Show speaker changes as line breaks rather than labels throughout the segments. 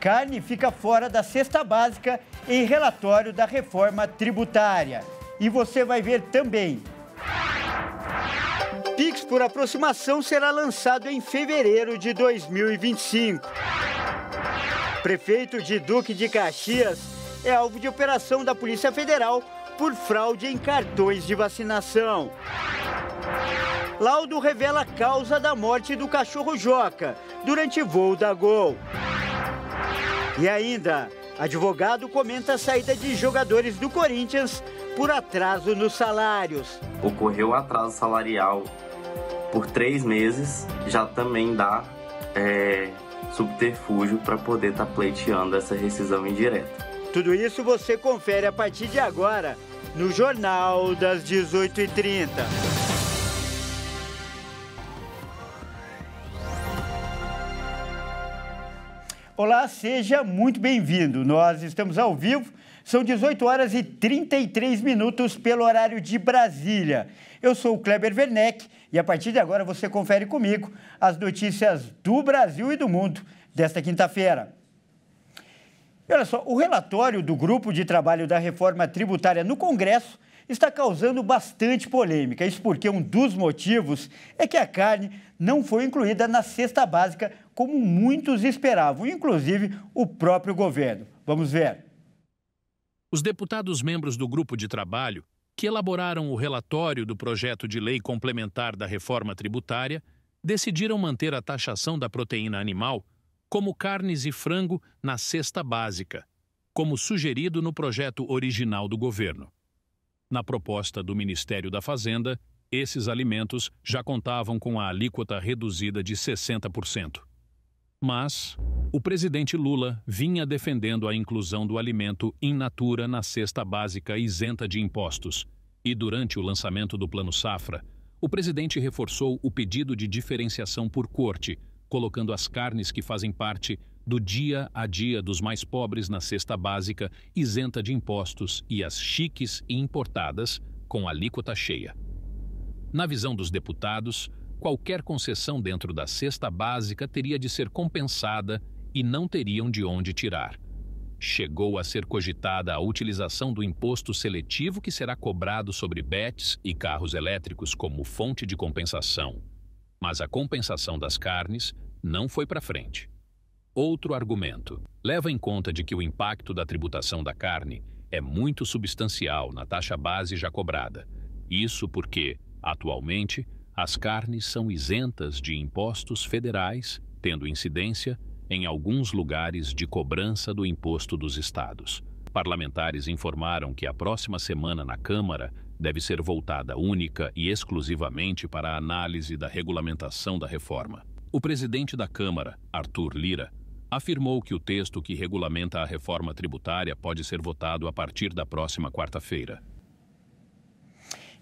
Carne fica fora da cesta básica em relatório da reforma tributária. E você vai ver também. Pix por aproximação será lançado em fevereiro de 2025. Prefeito de Duque de Caxias é alvo de operação da Polícia Federal por fraude em cartões de vacinação. Laudo revela a causa da morte do cachorro Joca durante voo da Gol. E ainda, advogado comenta a saída de jogadores do Corinthians por atraso nos salários.
Ocorreu atraso salarial por três meses, já também dá é, subterfúgio para poder estar tá pleiteando essa rescisão indireta.
Tudo isso você confere a partir de agora no Jornal das 18h30. Olá, seja muito bem-vindo. Nós estamos ao vivo, são 18 horas e 33 minutos pelo horário de Brasília. Eu sou o Kleber Werneck e a partir de agora você confere comigo as notícias do Brasil e do mundo desta quinta-feira. Olha só, o relatório do Grupo de Trabalho da Reforma Tributária no Congresso está causando bastante polêmica. Isso porque um dos motivos é que a carne não foi incluída na cesta básica como muitos esperavam, inclusive o próprio governo.
Vamos ver. Os deputados membros do grupo de trabalho que elaboraram o relatório do projeto de lei complementar da reforma tributária decidiram manter a taxação da proteína animal como carnes e frango na cesta básica, como sugerido no projeto original do governo na proposta do Ministério da Fazenda, esses alimentos já contavam com a alíquota reduzida de 60%. Mas o presidente Lula vinha defendendo a inclusão do alimento in natura na cesta básica isenta de impostos. E durante o lançamento do Plano Safra, o presidente reforçou o pedido de diferenciação por corte, colocando as carnes que fazem parte do dia a dia dos mais pobres na cesta básica, isenta de impostos, e as chiques e importadas, com alíquota cheia. Na visão dos deputados, qualquer concessão dentro da cesta básica teria de ser compensada e não teriam de onde tirar. Chegou a ser cogitada a utilização do imposto seletivo que será cobrado sobre bets e carros elétricos como fonte de compensação. Mas a compensação das carnes não foi para frente. Outro argumento leva em conta de que o impacto da tributação da carne é muito substancial na taxa base já cobrada. Isso porque, atualmente, as carnes são isentas de impostos federais, tendo incidência, em alguns lugares, de cobrança do imposto dos estados. Parlamentares informaram que a próxima semana na Câmara deve ser voltada única e exclusivamente para a análise da regulamentação da reforma. O presidente da Câmara, Arthur Lira, afirmou que o texto que regulamenta a reforma tributária pode ser votado a partir da próxima quarta-feira.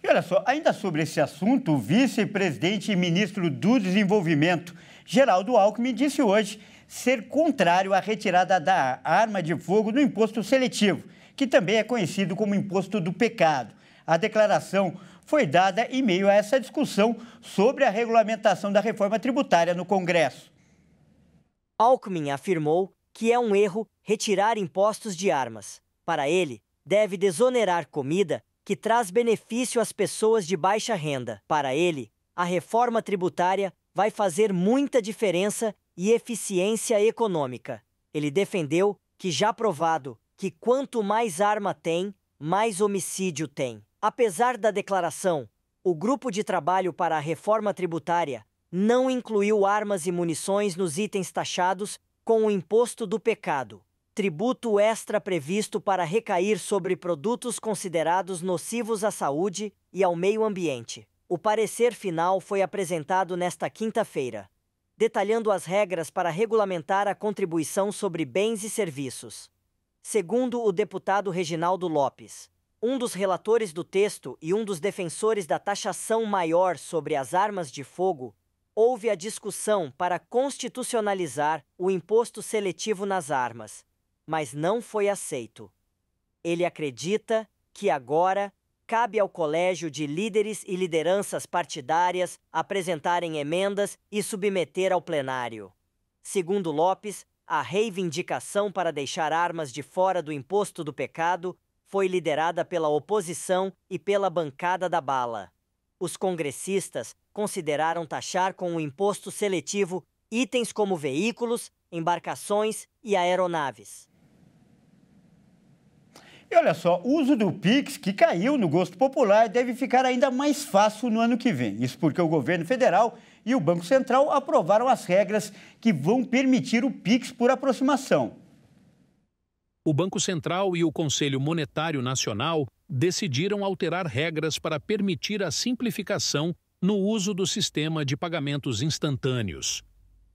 E olha só, ainda sobre esse assunto, o vice-presidente e ministro do Desenvolvimento, Geraldo Alckmin, disse hoje ser contrário à retirada da arma de fogo do imposto seletivo, que também é conhecido como imposto do pecado. A declaração foi dada em meio a essa discussão sobre a regulamentação da reforma tributária
no Congresso. Alckmin afirmou que é um erro retirar impostos de armas. Para ele, deve desonerar comida que traz benefício às pessoas de baixa renda. Para ele, a reforma tributária vai fazer muita diferença e eficiência econômica. Ele defendeu que já provado que quanto mais arma tem, mais homicídio tem. Apesar da declaração, o grupo de trabalho para a reforma tributária não incluiu armas e munições nos itens taxados com o imposto do pecado, tributo extra previsto para recair sobre produtos considerados nocivos à saúde e ao meio ambiente. O parecer final foi apresentado nesta quinta-feira, detalhando as regras para regulamentar a contribuição sobre bens e serviços. Segundo o deputado Reginaldo Lopes, um dos relatores do texto e um dos defensores da taxação maior sobre as armas de fogo, houve a discussão para constitucionalizar o imposto seletivo nas armas, mas não foi aceito. Ele acredita que agora cabe ao colégio de líderes e lideranças partidárias apresentarem emendas e submeter ao plenário. Segundo Lopes, a reivindicação para deixar armas de fora do imposto do pecado foi liderada pela oposição e pela bancada da bala. Os congressistas consideraram taxar com o um imposto seletivo itens como veículos, embarcações e aeronaves.
E olha só, o uso do Pix, que caiu no gosto popular, deve ficar ainda mais fácil no ano que vem. Isso porque o governo federal e o Banco Central aprovaram as regras que vão permitir o Pix por aproximação.
O Banco Central e o Conselho Monetário Nacional decidiram alterar regras para permitir a simplificação no uso do sistema de pagamentos instantâneos.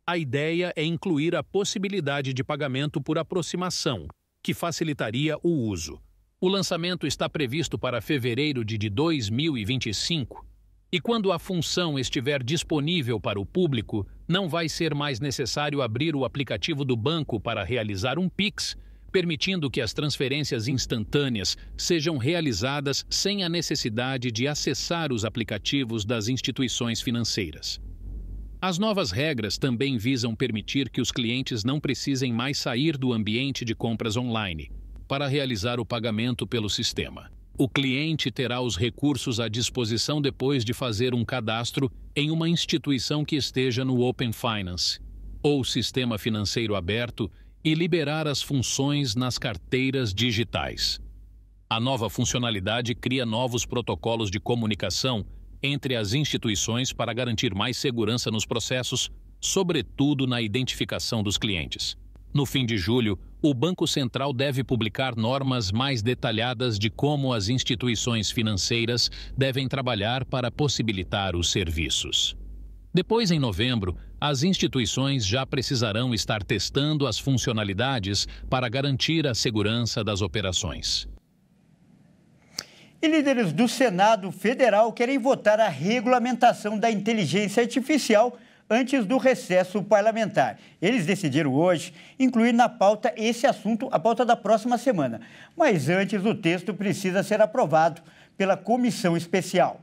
A ideia é incluir a possibilidade de pagamento por aproximação, que facilitaria o uso. O lançamento está previsto para fevereiro de 2025 e, quando a função estiver disponível para o público, não vai ser mais necessário abrir o aplicativo do banco para realizar um PIX permitindo que as transferências instantâneas sejam realizadas sem a necessidade de acessar os aplicativos das instituições financeiras. As novas regras também visam permitir que os clientes não precisem mais sair do ambiente de compras online para realizar o pagamento pelo sistema. O cliente terá os recursos à disposição depois de fazer um cadastro em uma instituição que esteja no Open Finance ou sistema financeiro aberto e liberar as funções nas carteiras digitais. A nova funcionalidade cria novos protocolos de comunicação entre as instituições para garantir mais segurança nos processos, sobretudo na identificação dos clientes. No fim de julho, o Banco Central deve publicar normas mais detalhadas de como as instituições financeiras devem trabalhar para possibilitar os serviços. Depois, em novembro, as instituições já precisarão estar testando as funcionalidades para garantir a segurança das operações.
E líderes do Senado Federal querem votar a regulamentação da inteligência artificial antes do recesso parlamentar. Eles decidiram hoje incluir na pauta esse assunto, a pauta da próxima semana. Mas antes, o texto precisa ser aprovado pela comissão especial.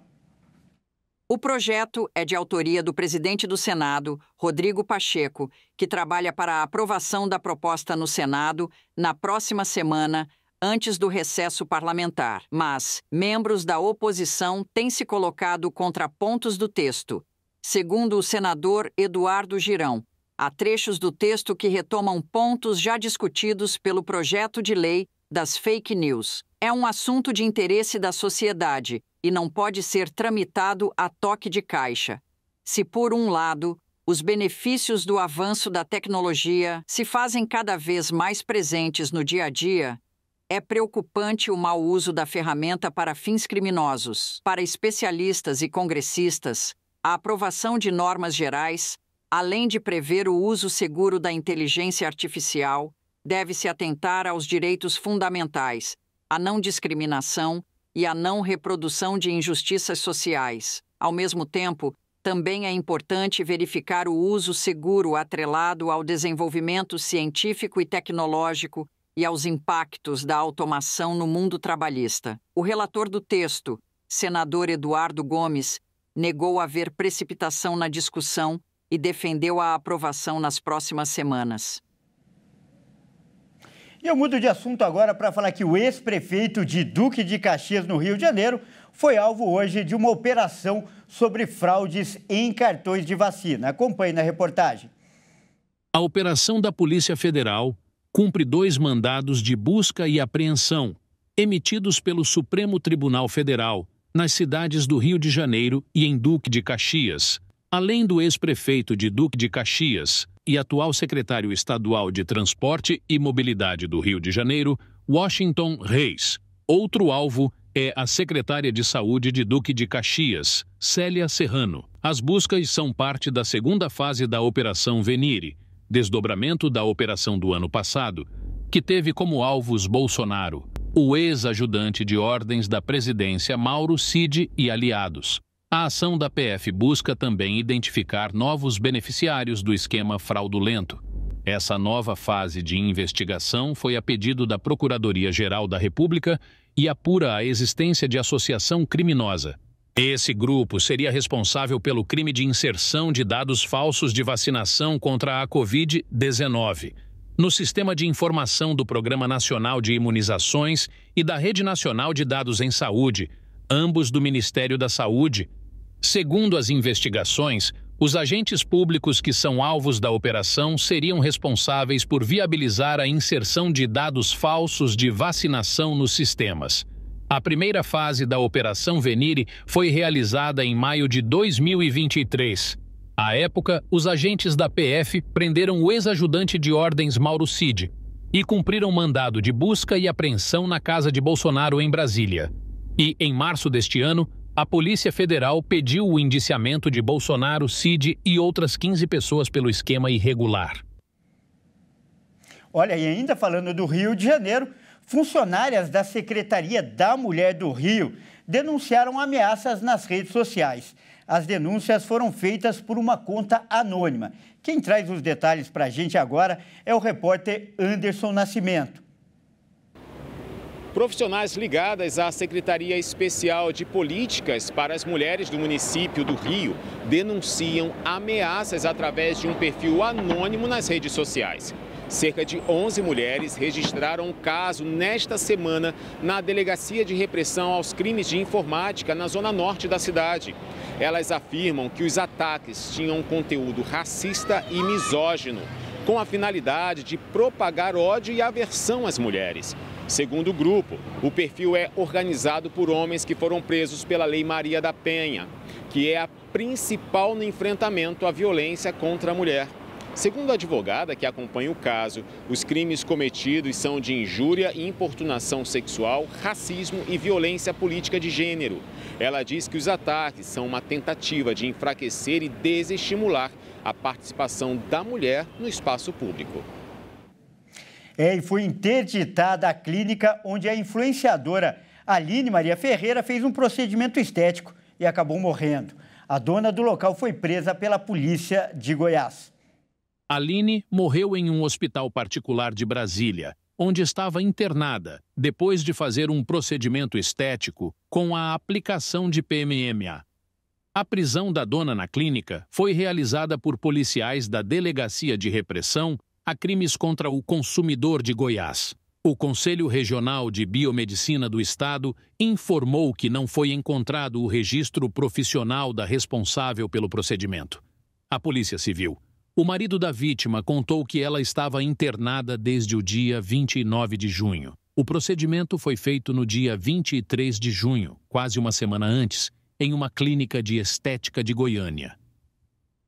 O projeto é de autoria do presidente do Senado, Rodrigo Pacheco, que trabalha para a aprovação da proposta no Senado na próxima semana, antes do recesso parlamentar. Mas membros da oposição têm se colocado contra pontos do texto. Segundo o senador Eduardo Girão, há trechos do texto que retomam pontos já discutidos pelo projeto de lei das fake news. É um assunto de interesse da sociedade e não pode ser tramitado a toque de caixa. Se, por um lado, os benefícios do avanço da tecnologia se fazem cada vez mais presentes no dia a dia, é preocupante o mau uso da ferramenta para fins criminosos. Para especialistas e congressistas, a aprovação de normas gerais, além de prever o uso seguro da inteligência artificial, deve se atentar aos direitos fundamentais, à não discriminação e a não reprodução de injustiças sociais. Ao mesmo tempo, também é importante verificar o uso seguro atrelado ao desenvolvimento científico e tecnológico e aos impactos da automação no mundo trabalhista. O relator do texto, senador Eduardo Gomes, negou haver precipitação na discussão e defendeu a aprovação nas próximas semanas
eu mudo de assunto agora para falar que o ex-prefeito de Duque de Caxias, no Rio de Janeiro, foi alvo hoje de uma operação sobre fraudes em cartões de vacina. Acompanhe na reportagem.
A operação da Polícia Federal cumpre dois mandados de busca e apreensão emitidos pelo Supremo Tribunal Federal nas cidades do Rio de Janeiro e em Duque de Caxias. Além do ex-prefeito de Duque de Caxias e atual secretário estadual de Transporte e Mobilidade do Rio de Janeiro, Washington Reis. Outro alvo é a secretária de Saúde de Duque de Caxias, Célia Serrano. As buscas são parte da segunda fase da Operação Venire, desdobramento da operação do ano passado, que teve como alvos Bolsonaro, o ex-ajudante de ordens da presidência Mauro Cid e aliados. A ação da PF busca também identificar novos beneficiários do esquema fraudulento. Essa nova fase de investigação foi a pedido da Procuradoria-Geral da República e apura a existência de associação criminosa. Esse grupo seria responsável pelo crime de inserção de dados falsos de vacinação contra a Covid-19 no Sistema de Informação do Programa Nacional de Imunizações e da Rede Nacional de Dados em Saúde, ambos do Ministério da Saúde, Segundo as investigações, os agentes públicos que são alvos da operação seriam responsáveis por viabilizar a inserção de dados falsos de vacinação nos sistemas. A primeira fase da Operação Venire foi realizada em maio de 2023. À época, os agentes da PF prenderam o ex-ajudante de ordens Mauro Cid e cumpriram mandado de busca e apreensão na casa de Bolsonaro em Brasília. E, em março deste ano, a Polícia Federal pediu o indiciamento de Bolsonaro, Cid e outras 15 pessoas pelo esquema irregular.
Olha, e ainda falando do Rio de Janeiro, funcionárias da Secretaria da Mulher do Rio denunciaram ameaças nas redes sociais. As denúncias foram feitas por uma conta anônima. Quem traz os detalhes para a gente agora é o repórter Anderson Nascimento.
Profissionais ligadas à Secretaria Especial de Políticas para as Mulheres do município do Rio denunciam ameaças através de um perfil anônimo nas redes sociais. Cerca de 11 mulheres registraram um caso nesta semana na Delegacia de Repressão aos Crimes de Informática, na zona norte da cidade. Elas afirmam que os ataques tinham conteúdo racista e misógino, com a finalidade de propagar ódio e aversão às mulheres. Segundo o grupo, o perfil é organizado por homens que foram presos pela Lei Maria da Penha, que é a principal no enfrentamento à violência contra a mulher. Segundo a advogada que acompanha o caso, os crimes cometidos são de injúria e importunação sexual, racismo e violência política de gênero. Ela diz que os ataques são uma tentativa de enfraquecer e desestimular a participação da mulher no espaço público
é, e foi interditada a clínica onde a influenciadora Aline Maria Ferreira fez um procedimento estético e acabou morrendo. A dona do local foi presa pela polícia de Goiás.
Aline morreu em um hospital particular de Brasília, onde estava internada depois de fazer um procedimento estético com a aplicação de PMMA. A prisão da dona na clínica foi realizada por policiais da Delegacia de Repressão a crimes contra o consumidor de Goiás. O Conselho Regional de Biomedicina do Estado informou que não foi encontrado o registro profissional da responsável pelo procedimento. A Polícia Civil. O marido da vítima contou que ela estava internada desde o dia 29 de junho. O procedimento foi feito no dia 23 de junho, quase uma semana antes, em uma clínica de estética de Goiânia.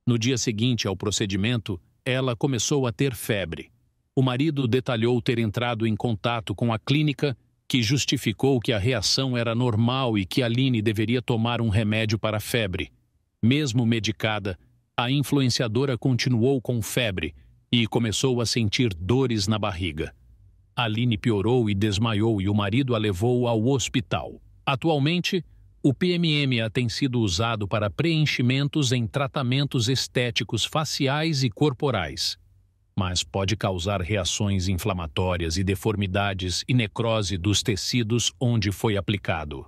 No dia seguinte ao procedimento, ela começou a ter febre. O marido detalhou ter entrado em contato com a clínica, que justificou que a reação era normal e que Aline deveria tomar um remédio para a febre. Mesmo medicada, a influenciadora continuou com febre e começou a sentir dores na barriga. Aline piorou e desmaiou e o marido a levou ao hospital. Atualmente, o PMMA tem sido usado para preenchimentos em tratamentos estéticos faciais e corporais, mas pode causar reações inflamatórias e deformidades e necrose dos tecidos onde foi aplicado.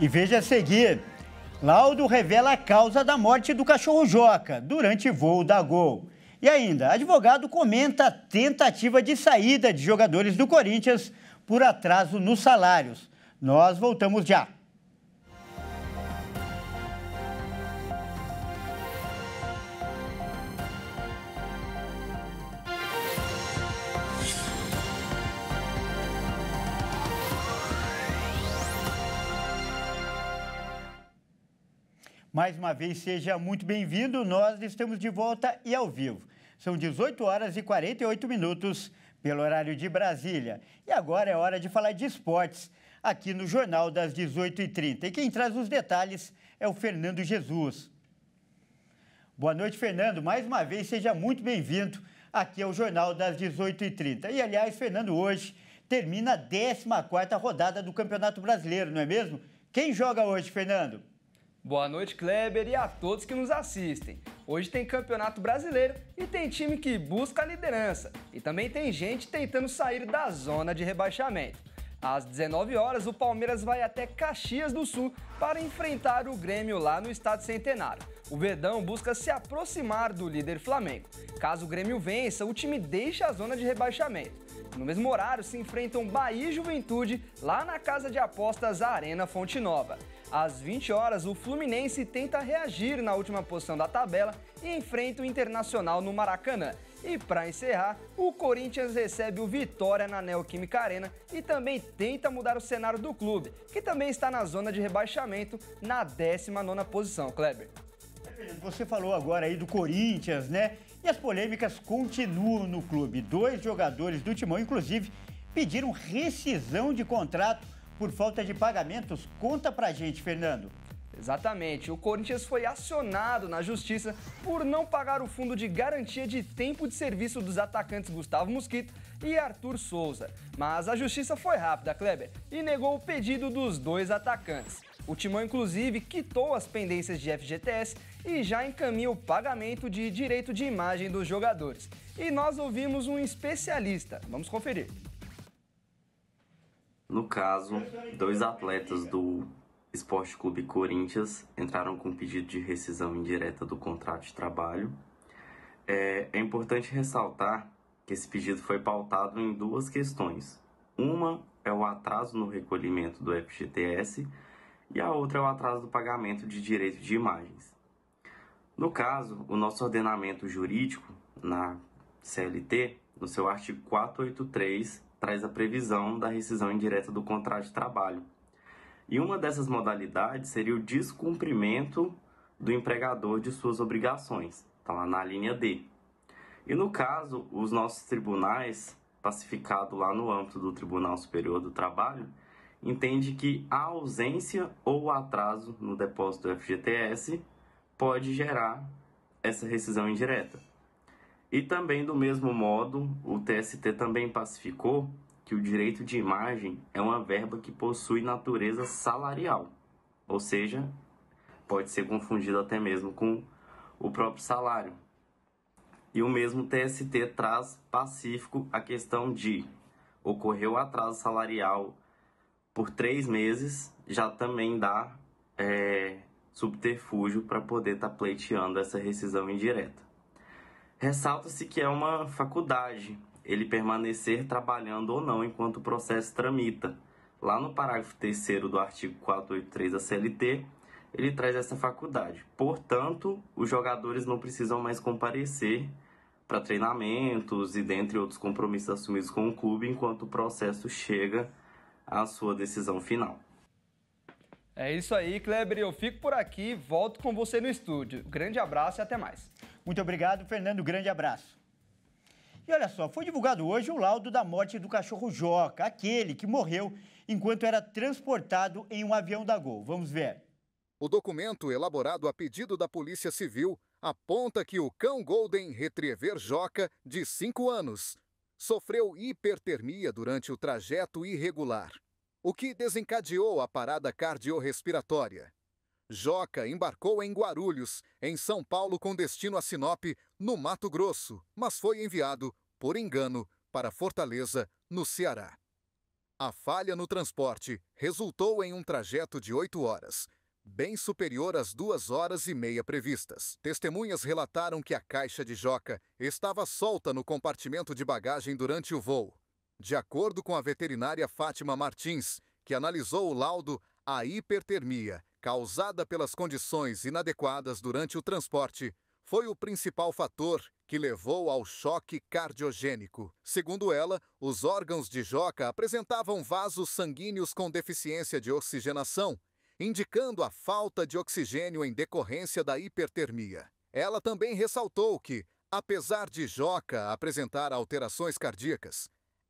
E veja a seguir: laudo revela a causa da morte do cachorro Joca durante voo da Gol. E ainda, advogado comenta tentativa de saída de jogadores do Corinthians por atraso nos salários. Nós voltamos já. Mais uma vez, seja muito bem-vindo. Nós estamos de volta e ao vivo. São 18 horas e 48 minutos pelo horário de Brasília. E agora é hora de falar de esportes aqui no Jornal das 18h30. E quem traz os detalhes é o Fernando Jesus. Boa noite, Fernando. Mais uma vez, seja muito bem-vindo aqui ao Jornal das 18h30. E, aliás, Fernando, hoje termina a 14ª rodada do Campeonato Brasileiro, não é mesmo?
Quem joga hoje, Fernando? Boa noite, Kleber, e a todos que nos assistem. Hoje tem Campeonato Brasileiro e tem time que busca a liderança. E também tem gente tentando sair da zona de rebaixamento. Às 19 horas, o Palmeiras vai até Caxias do Sul para enfrentar o Grêmio lá no Estado Centenário. O Verdão busca se aproximar do líder Flamengo. Caso o Grêmio vença, o time deixa a zona de rebaixamento. No mesmo horário, se enfrentam Bahia e Juventude lá na casa de apostas Arena Fonte Nova. Às 20 horas, o Fluminense tenta reagir na última posição da tabela e enfrenta o Internacional no Maracanã. E para encerrar, o Corinthians recebe o Vitória na Neoquímica Arena e também tenta mudar o cenário do clube, que também está na zona de rebaixamento, na 19ª posição, Kleber. Você falou agora aí
do Corinthians, né? E as polêmicas continuam no clube. Dois jogadores do Timão, inclusive, pediram rescisão de contrato por falta de pagamentos. Conta
pra gente, Fernando. Exatamente, o Corinthians foi acionado na justiça por não pagar o fundo de garantia de tempo de serviço dos atacantes Gustavo Mosquito e Arthur Souza. Mas a justiça foi rápida, Kleber, e negou o pedido dos dois atacantes. O Timão, inclusive, quitou as pendências de FGTS e já encaminha o pagamento de direito de imagem dos jogadores. E nós ouvimos um especialista. Vamos conferir.
No caso, dois atletas do Esporte Clube Corinthians entraram com pedido de rescisão indireta do contrato de trabalho. É, é importante ressaltar que esse pedido foi pautado em duas questões. Uma é o atraso no recolhimento do FGTS e a outra é o atraso do pagamento de direitos de imagens. No caso, o nosso ordenamento jurídico, na CLT, no seu artigo 483, traz a previsão da rescisão indireta do contrato de trabalho e uma dessas modalidades seria o descumprimento do empregador de suas obrigações, está lá na linha D. E no caso, os nossos tribunais, pacificado lá no âmbito do Tribunal Superior do Trabalho, entende que a ausência ou atraso no depósito do FGTS pode gerar essa rescisão indireta. E também do mesmo modo, o TST também pacificou que o direito de imagem é uma verba que possui natureza salarial, ou seja, pode ser confundido até mesmo com o próprio salário. E o mesmo TST traz pacífico a questão de ocorreu atraso salarial por três meses, já também dá é, subterfúgio para poder estar tá pleiteando essa rescisão indireta. Ressalta-se que é uma faculdade, ele permanecer trabalhando ou não enquanto o processo tramita. Lá no parágrafo 3 do artigo 483 da CLT, ele traz essa faculdade. Portanto, os jogadores não precisam mais comparecer para treinamentos e dentre outros compromissos assumidos com o clube enquanto o processo chega à sua decisão final.
É isso aí, Kleber. Eu fico por aqui, volto com você no estúdio. Grande abraço e até mais.
Muito obrigado, Fernando. Grande abraço. E olha só, foi divulgado hoje o laudo da morte do cachorro Joca, aquele que morreu enquanto era transportado em um avião da
Gol. Vamos ver. O documento, elaborado a pedido da Polícia Civil, aponta que o cão Golden Retriever Joca, de 5 anos, sofreu hipertermia durante o trajeto irregular, o que desencadeou a parada cardiorrespiratória. Joca embarcou em Guarulhos, em São Paulo, com destino a Sinop, no Mato Grosso, mas foi enviado, por engano, para Fortaleza, no Ceará. A falha no transporte resultou em um trajeto de oito horas, bem superior às duas horas e meia previstas. Testemunhas relataram que a caixa de Joca estava solta no compartimento de bagagem durante o voo. De acordo com a veterinária Fátima Martins, que analisou o laudo, a hipertermia causada pelas condições inadequadas durante o transporte, foi o principal fator que levou ao choque cardiogênico. Segundo ela, os órgãos de Joca apresentavam vasos sanguíneos com deficiência de oxigenação, indicando a falta de oxigênio em decorrência da hipertermia. Ela também ressaltou que, apesar de Joca apresentar alterações cardíacas,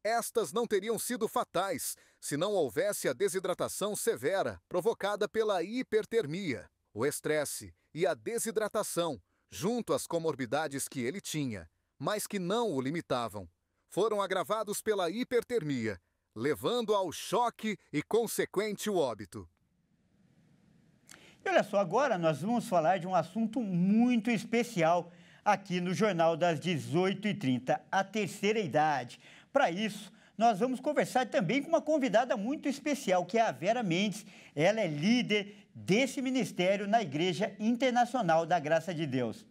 estas não teriam sido fatais se não houvesse a desidratação severa provocada pela hipertermia, o estresse e a desidratação, junto às comorbidades que ele tinha, mas que não o limitavam, foram agravados pela hipertermia, levando ao choque e consequente o óbito.
E olha só, agora nós vamos falar de um assunto muito especial aqui no Jornal das 18h30, a terceira idade. Para isso, nós vamos conversar também com uma convidada muito especial, que é a Vera Mendes. Ela é líder desse ministério na Igreja Internacional da Graça de Deus.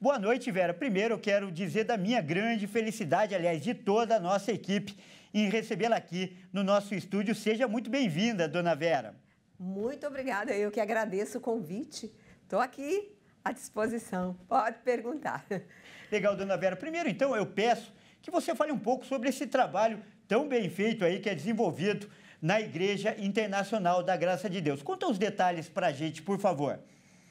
Boa noite, Vera. Primeiro, eu quero dizer da minha grande felicidade, aliás, de toda a nossa equipe, em recebê-la aqui no nosso estúdio. Seja muito bem-vinda, dona Vera.
Muito obrigada. Eu que agradeço o convite. Estou aqui à disposição. Pode perguntar. Legal, dona Vera. Primeiro, então, eu peço que você fale um pouco sobre
esse trabalho tão bem feito aí que é desenvolvido na Igreja Internacional da Graça de Deus. Conta os detalhes para a gente, por favor.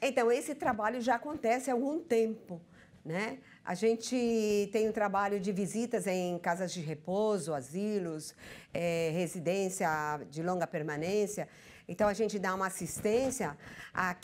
Então, esse trabalho já acontece há algum tempo, né? A gente tem um trabalho de visitas em casas de repouso, asilos, é, residência de longa permanência. Então, a gente dá uma assistência a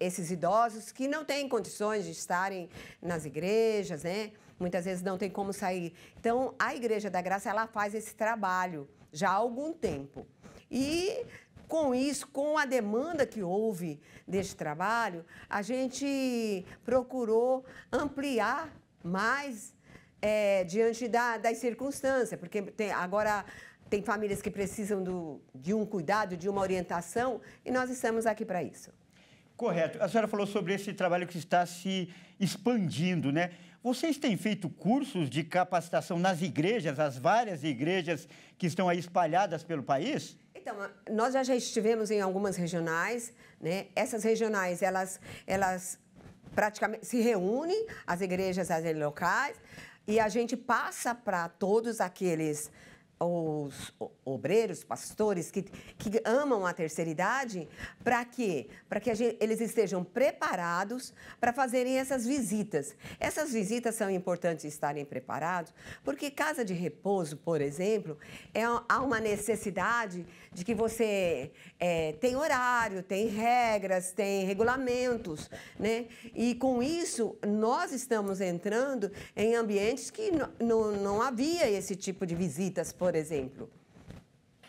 esses idosos que não têm condições de estarem nas igrejas, né? muitas vezes não tem como sair. Então, a Igreja da Graça, ela faz esse trabalho já há algum tempo. E com isso, com a demanda que houve deste trabalho, a gente procurou ampliar mais é, diante da, das circunstâncias, porque tem, agora tem famílias que precisam do, de um cuidado, de uma orientação, e nós estamos aqui para isso.
Correto. A senhora falou sobre esse trabalho que está se expandindo, né? Vocês têm feito cursos de capacitação nas igrejas, as várias igrejas que estão aí espalhadas pelo país?
Então, nós já, já estivemos em algumas regionais, né? Essas regionais, elas, elas praticamente se reúnem, as igrejas as locais, e a gente passa para todos aqueles os obreiros, pastores que, que amam a terceira idade, para quê? Para que gente, eles estejam preparados para fazerem essas visitas. Essas visitas são importantes estarem preparados, porque casa de repouso, por exemplo, é, há uma necessidade de que você é, tem horário, tem regras, tem regulamentos, né? E com isso, nós estamos entrando em ambientes que não, não, não havia esse tipo de visitas, por por exemplo.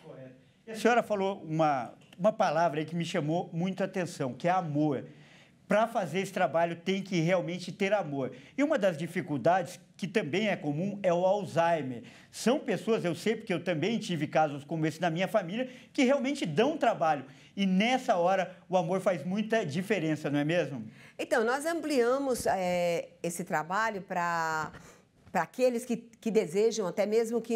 Correto. E a
senhora falou uma, uma
palavra que me chamou muito a atenção, que é amor. Para fazer esse trabalho tem que realmente ter amor. E uma das dificuldades que também é comum é o Alzheimer. São pessoas, eu sei porque eu também tive casos como esse na minha família, que realmente dão trabalho. E nessa hora o amor faz muita diferença, não é mesmo?
Então, nós ampliamos é, esse trabalho para para aqueles que, que desejam, até mesmo que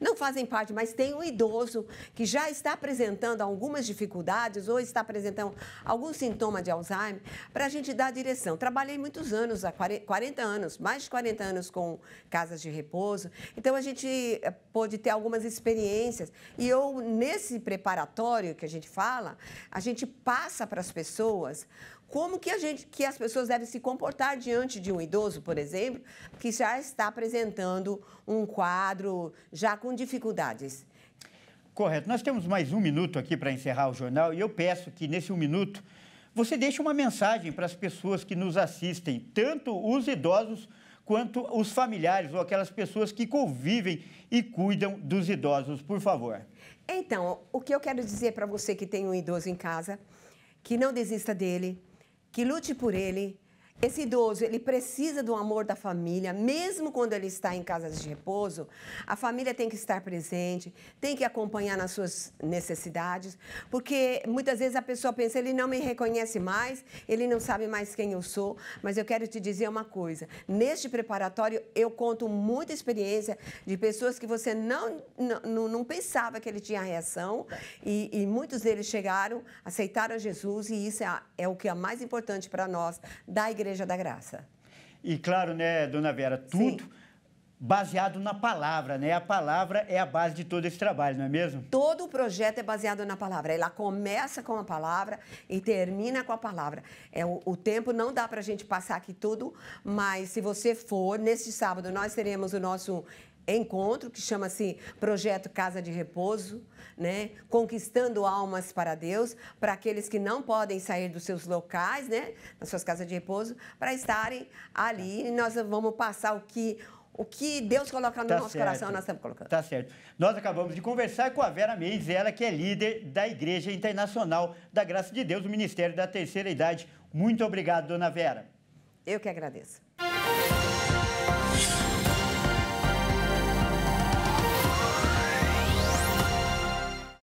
não fazem parte, mas tem um idoso que já está apresentando algumas dificuldades ou está apresentando algum sintoma de Alzheimer, para a gente dar a direção. Trabalhei muitos anos, há 40 anos, mais de 40 anos com casas de repouso, então a gente eh, pôde ter algumas experiências. E eu, nesse preparatório que a gente fala, a gente passa para as pessoas como que, a gente, que as pessoas devem se comportar diante de um idoso, por exemplo, que já está apresentando um quadro já com dificuldades.
Correto. Nós temos mais um minuto aqui para encerrar o jornal e eu peço que nesse um minuto você deixe uma mensagem para as pessoas que nos assistem, tanto os idosos quanto os familiares ou aquelas pessoas que convivem e cuidam dos idosos, por favor.
Então, o que eu quero dizer para você que tem um idoso em casa, que não desista dele, que lute por ele esse idoso, ele precisa do amor da família, mesmo quando ele está em casas de repouso, a família tem que estar presente, tem que acompanhar nas suas necessidades, porque muitas vezes a pessoa pensa, ele não me reconhece mais, ele não sabe mais quem eu sou, mas eu quero te dizer uma coisa, neste preparatório eu conto muita experiência de pessoas que você não, não, não pensava que ele tinha reação e, e muitos deles chegaram, aceitaram Jesus e isso é, é o que é mais importante para nós, da igreja Igreja da Graça.
E claro, né, dona Vera, tudo. Sim baseado na palavra, né? A palavra é a base de todo esse trabalho, não é mesmo?
Todo o projeto é baseado na palavra. Ela começa com a palavra e termina com a palavra. É o, o tempo não dá para a gente passar aqui tudo, mas se você for neste sábado nós teremos o nosso encontro que chama-se Projeto Casa de Repouso, né? Conquistando almas para Deus, para aqueles que não podem sair dos seus locais, né, das suas casas de repouso, para estarem ali tá. e nós vamos passar o que o que Deus coloca no tá nosso certo. coração, nós estamos colocando.
Tá certo. Nós acabamos de conversar com a Vera Mendes, ela que é líder da Igreja Internacional da Graça de Deus, o Ministério da Terceira Idade. Muito obrigado, dona Vera. Eu que
agradeço.